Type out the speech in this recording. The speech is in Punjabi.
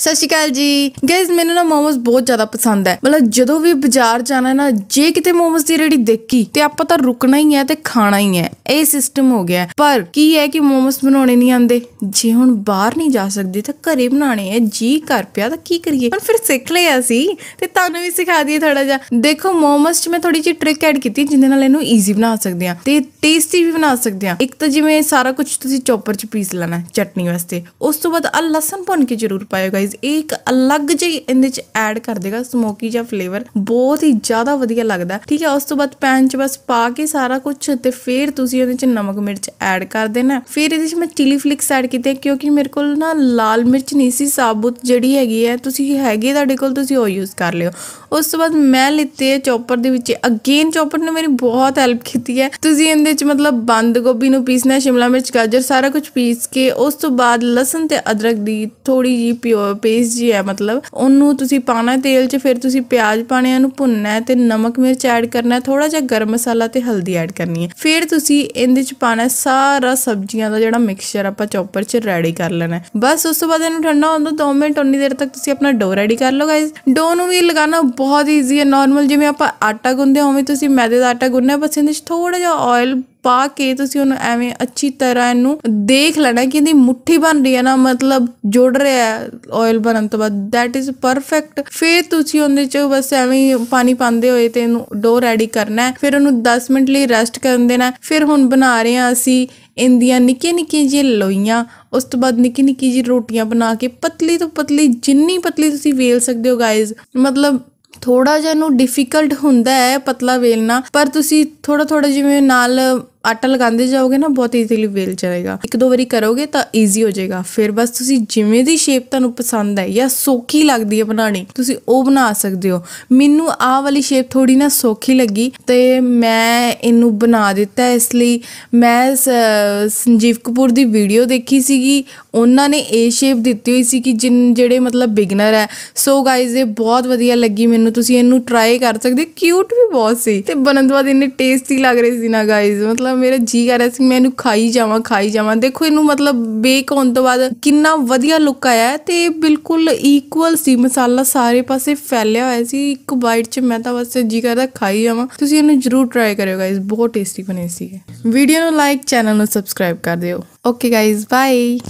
ਸਤਿ ਸ਼੍ਰੀ ਅਕਾਲ ਜੀ ਗਾਇਜ਼ ਮੈਨੂੰ ਨਾ ਮੋਮੋਸ ਬਹੁਤ ਜ਼ਿਆਦਾ ਪਸੰਦ ਹੈ ਮਤਲਬ ਜਦੋਂ ਵੀ ਬਾਜ਼ਾਰ ਜਾਣਾ ਨਾ ਜੇ ਕਿਤੇ ਮੋਮੋਸ ਦੀ ਰੇੜੀ ਦੇਖੀ ਤੇ ਆਪਾਂ ਤਾਂ ਰੁਕਣਾ ਹੀ ਹੈ ਤੇ ਖਾਣਾ ਹੀ ਹੈ ਇਹ ਸਿਸਟਮ ਹੋ ਗਿਆ ਪਰ ਕੀ ਹੈ ਕਿ ਮੋਮੋਸ ਬਣਾਉਣੇ ਨਹੀਂ ਆਉਂਦੇ ਜੇ ਹੁਣ ਬਾਹਰ ਨਹੀਂ ਜਾ ਸਕਦੇ ਤਾਂ ਘਰੇ ਬਣਾਣੇ ਹੈ ਜੀ ਕਰ ਪਿਆ ਤਾਂ ਕੀ ਕਰੀਏ ਪਰ ਫਿਰ ਸਿੱਖ ਲਿਆ ਸੀ ਤੇ ਤੁਹਾਨੂੰ ਵੀ ਸਿਖਾ ਦਈਏ ਥੋੜਾ ਜਿਹਾ ਦੇਖੋ ਮੋਮੋਸ 'ਚ ਮੈਂ ਥੋੜੀ ਜਿਹੀ ਟ੍ਰਿਕ ਐਡ ਕੀਤੀ ਜਿੰਦੇ ਨਾਲ ਇਹਨੂੰ ਈਜ਼ੀ ਬਣਾ ਸਕਦੇ ਆ ਤੇ ਟੇਸਟੀ ਵੀ ਬਣਾ ਸਕਦੇ ਆ ਇੱਕ ਤਾਂ ਜਿਵੇਂ ਸਾਰਾ ਕੁਝ ਤੁਸੀਂ ਚੌਪਰ 'ਚ ਪੀਸ ਲੈਣਾ ਚਟਨੀ ਵਾਸਤੇ ਉਸ ਤੋਂ ਬਾਅਦ ਆ ਲਸਣ ਭੁੰਨ ਕੇ ਜ਼ਰੂਰ ਪਾਇਓ ਗਾਇਜ਼ ਸਪਾਈਸ ਇਹ ਇੱਕ ਅਲੱਗ ਜਿਹੀ ਇਹਦੇ ਚ ਐਡ ਕਰ ਦੇਗਾ ਸਮੋਕੀ ਜਿਹਾ ਫਲੇਵਰ ਬਹੁਤ ਹੀ ਜ਼ਿਆਦਾ ਵਧੀਆ ਲੱਗਦਾ ਠੀਕ ਹੈ ਉਸ ਤੋਂ ਬਾਅਦ ਪੈਨ ਚ ਬਸ ਪਾ ਕੇ ਸਾਰਾ ਕੁਝ ਤੇ ਫਿਰ ਤੁਸੀਂ ਇਹਦੇ ਚ ਨਮਕ ਮਿਰਚ ਐਡ ਕਰ ਦੇਣਾ ਫਿਰ ਇਹਦੇ ਚ ਮੈਂ ਚਿਲੀ ਫਲਿਕਸ ਐਡ ਕੀਤੇ ਕਿਉਂਕਿ ਮੇਰੇ ਕੋਲ ਨਾ ਲਾਲ ਮਿਰਚ ਨਹੀਂ ਸੀ ਸਾਬੂਤ ਜਿਹੜੀ ਹੈਗੀ ਹੈ ਤੁਸੀਂ ਹੈਗੀ ਤੁਹਾਡੇ ਕੋਲ ਤੁਸੀਂ ਉਹ ਯੂਜ਼ ਕਰ ਲਿਓ ਉਸ ਤੋਂ ਬਾਅਦ ਮੈਂ ਲਿੱਤੇ ਚੌਪਰ ਦੇ ਵਿੱਚ ਅਗੇਨ ਚੌਪਰ ਨੇ ਮੇਰੀ ਬਹੁਤ ਹੈਲਪ ਕੀਤੀ ਹੈ ਤੁਸੀਂ ਇਹਦੇ ਚ ਮਤਲਬ ਬੰਦ ਗੋਭੀ ਨੂੰ ਪੀਸਣਾ ਸ਼ਿਮਲਾ ਮਿਰਚ ਗਾਜਰ ਸਾਰਾ ਕੁਝ ਪੀਸ ਕੇ ਉਸ ਤੋਂ ਬਾਅਦ ਲਸਣ ਤੇ ਅਦਰਕ ਦੀ ਥੋੜੀ ਜੀ ਪਿਓਰ ਪੇਸਟ ਜੀ ਹੈ ਮਤਲਬ ਉਹਨੂੰ ਤੁਸੀਂ ਪਾਣਾ ਤੇਲ 'ਚ ਫਿਰ ਤੁਸੀਂ ਪਿਆਜ਼ ਪਾਣੇ ਨੂੰ ਭੁੰਨਣਾ ਹੈ ਤੇ ਨਮਕ ਮਿਰਚ ਐਡ ਕਰਨਾ ਹੈ ਥੋੜਾ ਜਿਹਾ ਗਰਮ ਮਸਾਲਾ ਤੇ ਹਲਦੀ ਐਡ ਕਰਨੀ ਹੈ ਫਿਰ ਤੁਸੀਂ ਇਹਦੇ 'ਚ ਪਾਣਾ ਸਾਰਾ ਸਬਜ਼ੀਆਂ ਦਾ ਜਿਹੜਾ ਮਿਕਸਚਰ ਆਪਾਂ ਚੌਪਰ 'ਚ ਰੈਡੀ ਕਰ ਲੈਣਾ ਬਸ ਉਸ ਤੋਂ ਬਾਅਦ ਇਹਨੂੰ ਠੰਡਾ ਹੋਣ ਦੋ 2 ਮਿੰਟ ਉਨੀ ਦੇਰ ਤੱਕ ਤੁਸੀਂ ਆਪਣਾ ਡੋ ਰੈਡੀ ਕਰ ਲਓ ਗਾਇਜ਼ ਡੋ ਨੂੰ ਵੀ ਲਗਾਣਾ ਬਹੁਤ ਈਜ਼ੀ ਹੈ ਨਾਰਮਲ ਜਿਵੇਂ ਆਪਾਂ ਆਟਾ ਗੁੰਨਦੇ ਹਾਂ ਉਵੇਂ ਤੁਸੀਂ ਮੈਦੇ ਦਾ ਆਟਾ ਗੁੰਨਣਾ ਬਸ ਇਹਦੇ 'ਚ ਥੋੜਾ ਜਿਹਾ ਆਇਲ ਪਾ ਕੇ ਤੁਸੀਂ ਉਹਨੂੰ ਐਵੇਂ ਅੱਛੀ ਤਰ੍ਹਾਂ ਇਹਨੂੰ ਦੇਖ ਲੈਣਾ ਕਿ ਇਹਦੀ ਮੁੱਠੀ ਬਣ ਰਹੀ ਹੈ ਨਾ ਮਤਲਬ ਜੁੜ ਰਿਹਾ ਹੈ ਆਇਲ ਬਣਨ ਤੋਂ ਬਾਅਦ ਥੈਟ ਇਜ਼ ਪਰਫੈਕਟ ਫਿਰ ਤੁਸੀਂ ਉਹਦੇ ਚ ਬਸ ਐਵੇਂ ਪਾਣੀ ਪਾਉਂਦੇ ਹੋਏ ਤੇ ਇਹਨੂੰ ਡੋ ਰੈਡੀ ਕਰਨਾ ਹੈ ਫਿਰ ਉਹਨੂੰ 10 ਮਿੰਟ ਲਈ ਰੈਸਟ ਕਰਨ ਦੇਣਾ ਫਿਰ ਹੁਣ ਬਣਾ ਰਹੇ ਹਾਂ ਅਸੀਂ ਇੰਦੀਆਂ ਨਿੱਕੇ ਨਿੱਕੇ ਜੀ ਲੋਈਆਂ ਉਸ ਤੋਂ ਬਾਅਦ ਨਿੱਕੀ ਨਿੱਕੀ ਜੀ ਰੋਟੀਆਂ ਬਣਾ ਕੇ ਪਤਲੀ ਤੋਂ ਪਤਲੀ ਜਿੰਨੀ ਪਤਲੀ ਤੁਸੀਂ ਵੇਲ ਸਕਦੇ ਹੋ ਗਾਇਜ਼ ਮਤਲਬ ਥੋੜਾ ਜਿਹਾ ਨੂੰ ਡਿਫਿਕਲਟ ਹੁੰਦਾ ਹੈ ਪਤਲਾ ਵੇਲਣਾ ਪਰ ਤੁਸੀਂ ਥੋੜਾ ਥੋੜਾ ਜਿਵੇਂ ਨਾਲ ਆਟਾ ਲਗਾਉਂਦੇ ਜਾਓਗੇ ਨਾ ਬਹੁਤ ਈਜ਼ੀਲੀ ਵੇਲ ਜਾਏਗਾ ਇੱਕ ਦੋ ਵਾਰੀ ਕਰੋਗੇ ਤਾਂ ਈਜ਼ੀ ਹੋ ਜਾਏਗਾ ਫਿਰ ਬਸ ਤੁਸੀਂ ਜਿਵੇਂ ਦੀ ਸ਼ੇਪ ਤੁਹਾਨੂੰ ਪਸੰਦ ਹੈ ਜਾਂ ਸੋਖੀ ਲੱਗਦੀ ਹੈ ਬਣਾਣੀ ਤੁਸੀਂ ਉਹ ਬਣਾ ਸਕਦੇ ਹੋ ਮੈਨੂੰ ਆਹ ਵਾਲੀ ਸ਼ੇਪ ਥੋੜੀ ਨਾ ਸੋਖੀ ਲੱਗੀ ਤੇ ਮੈਂ ਇਹਨੂੰ ਬਣਾ ਦਿੱਤਾ ਇਸ ਲਈ ਮੈਂ ਸੰਜੀਵ ਕਪੂਰ ਦੀ ਵੀਡੀਓ ਦੇਖੀ ਸੀਗੀ ਉਹਨਾਂ ਨੇ ਇਹ ਸ਼ੇਪ ਦਿੱਤੀ ਹੋਈ ਸੀ ਕਿ ਜਿਨ ਜਿਹੜੇ ਮਤਲਬ ਬਿਗਨਰ ਹੈ ਸੋ ਗਾਇਜ਼ ਇਹ ਬਹੁਤ ਵਧੀਆ ਲੱਗੀ ਮੈਨੂੰ ਤੁਸੀਂ ਇਹਨੂੰ ਟਰਾਈ ਕਰ ਸਕਦੇ ਕਿਊਟ ਵੀ ਬਹੁਤ ਸੀ ਤੇ ਬਣਨ ਤੋਂ ਬਾਅਦ ਇਹਨੇ ਟੇਸਟੀ ਲੱਗ ਰਹੀ ਸੀ ਨਾ ਗਾਇਜ਼ ਮਤਲਬ ਮਤਲਬ ਮੇਰਾ ਜੀ ਕਰ ਰਿਹਾ ਸੀ ਮੈਂ ਇਹਨੂੰ ਖਾਈ ਜਾਵਾਂ ਖਾਈ ਜਾਵਾਂ ਦੇਖੋ ਇਹਨੂੰ ਮਤਲਬ ਬੇਕ ਹੋਣ ਤੋਂ ਬਾਅਦ ਕਿੰਨਾ ਵਧੀਆ ਲੁੱਕ ਆਇਆ ਤੇ ਬਿਲਕੁਲ ਇਕੁਅਲ ਸੀ ਮਸਾਲਾ ਸਾਰੇ ਪਾਸੇ ਫੈਲਿਆ ਹੋਇਆ ਸੀ ਇੱਕ ਬਾਈਟ 'ਚ ਮੈਂ ਤਾਂ ਬਸ ਜੀ ਕਰਦਾ ਖਾਈ ਜਾਵਾਂ ਤੁਸੀਂ ਇਹਨੂੰ ਜ਼ਰੂਰ ਟਰਾਈ ਕਰਿਓ ਗਾਇਸ ਬਹੁਤ ਟੇਸਟੀ ਬਣੇ ਸੀ ਵੀਡੀਓ ਨੂੰ ਲਾਈਕ ਚੈਨਲ ਨੂੰ ਸਬਸਕ੍ਰਾਈਬ ਕਰ ਦਿਓ ਓਕੇ ਗਾਇਸ ਬਾਏ